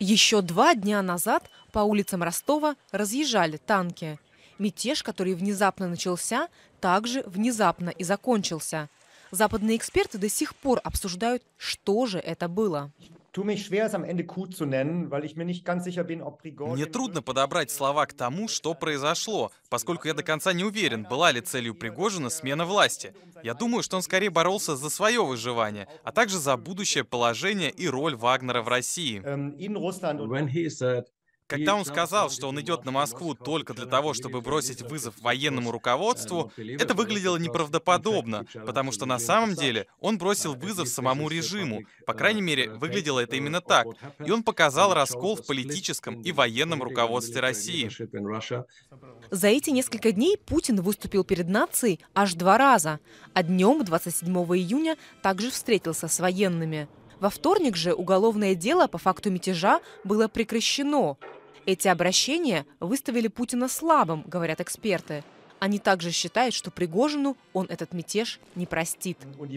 Еще два дня назад по улицам Ростова разъезжали танки. Мятеж, который внезапно начался, также внезапно и закончился. Западные эксперты до сих пор обсуждают, что же это было. Мне трудно подобрать слова к тому, что произошло, поскольку я до конца не уверен, была ли целью Пригожина смена власти. Я думаю, что он скорее боролся за свое выживание, а также за будущее положение и роль Вагнера в России. Эм, когда он сказал, что он идет на Москву только для того, чтобы бросить вызов военному руководству, это выглядело неправдоподобно, потому что на самом деле он бросил вызов самому режиму. По крайней э, мере, выглядело это э, именно так. И он показал раскол в политическом и военном руководстве России. За эти несколько дней Путин выступил перед нацией аж два раза, а днем 27 июня также встретился с военными. Во вторник же уголовное дело по факту мятежа было прекращено, эти обращения выставили Путина слабым, говорят эксперты. Они также считают, что Пригожину он этот мятеж не простит. Ну,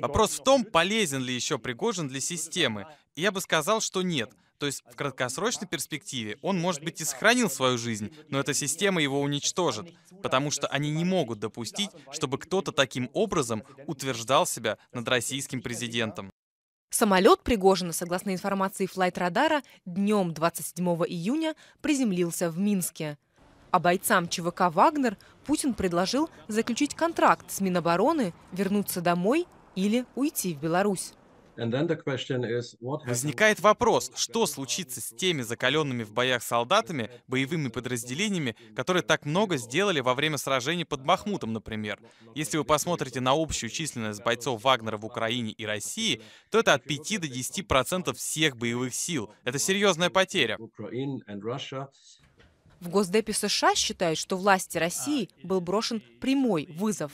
Вопрос в том, полезен ли еще Пригожин для системы. Я бы сказал, что нет. То есть в краткосрочной перспективе он, может быть, и сохранил свою жизнь, но эта система его уничтожит, потому что они не могут допустить, чтобы кто-то таким образом утверждал себя над российским президентом. Самолет Пригожина, согласно информации флайт-радара, днем 27 июня приземлился в Минске. А бойцам ЧВК «Вагнер» Путин предложил заключить контракт с Минобороны, вернуться домой или уйти в Беларусь. Возникает вопрос, что случится с теми закаленными в боях солдатами, боевыми подразделениями, которые так много сделали во время сражений под Бахмутом, например. Если вы посмотрите на общую численность бойцов Вагнера в Украине и России, то это от 5 до 10 процентов всех боевых сил. Это серьезная потеря. В Госдепе США считают, что власти России был брошен прямой вызов,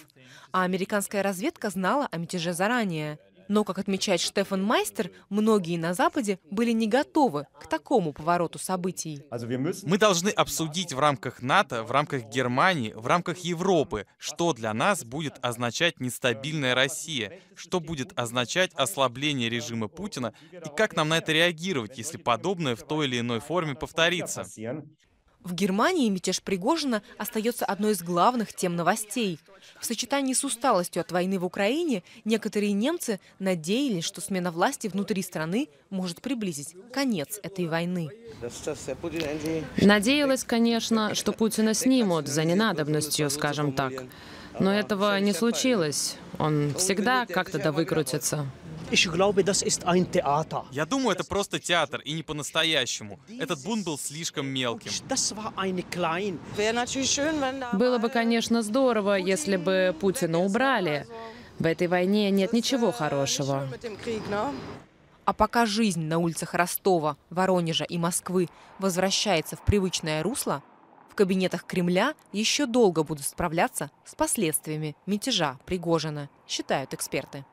а американская разведка знала о мятеже заранее. Но, как отмечает Штефан Майстер, многие на Западе были не готовы к такому повороту событий. Мы должны обсудить в рамках НАТО, в рамках Германии, в рамках Европы, что для нас будет означать нестабильная Россия, что будет означать ослабление режима Путина и как нам на это реагировать, если подобное в той или иной форме повторится. В Германии мятеж Пригожина остается одной из главных тем новостей. В сочетании с усталостью от войны в Украине некоторые немцы надеялись, что смена власти внутри страны может приблизить конец этой войны. Надеялась, конечно, что Путина снимут за ненадобностью, скажем так. Но этого не случилось. Он всегда как-то да выкрутится. Я думаю, это просто театр, и не по-настоящему. Этот бунт был слишком мелким. Было бы, конечно, здорово, если бы Путина убрали. В этой войне нет ничего хорошего. А пока жизнь на улицах Ростова, Воронежа и Москвы возвращается в привычное русло, в кабинетах Кремля еще долго будут справляться с последствиями мятежа Пригожина, считают эксперты.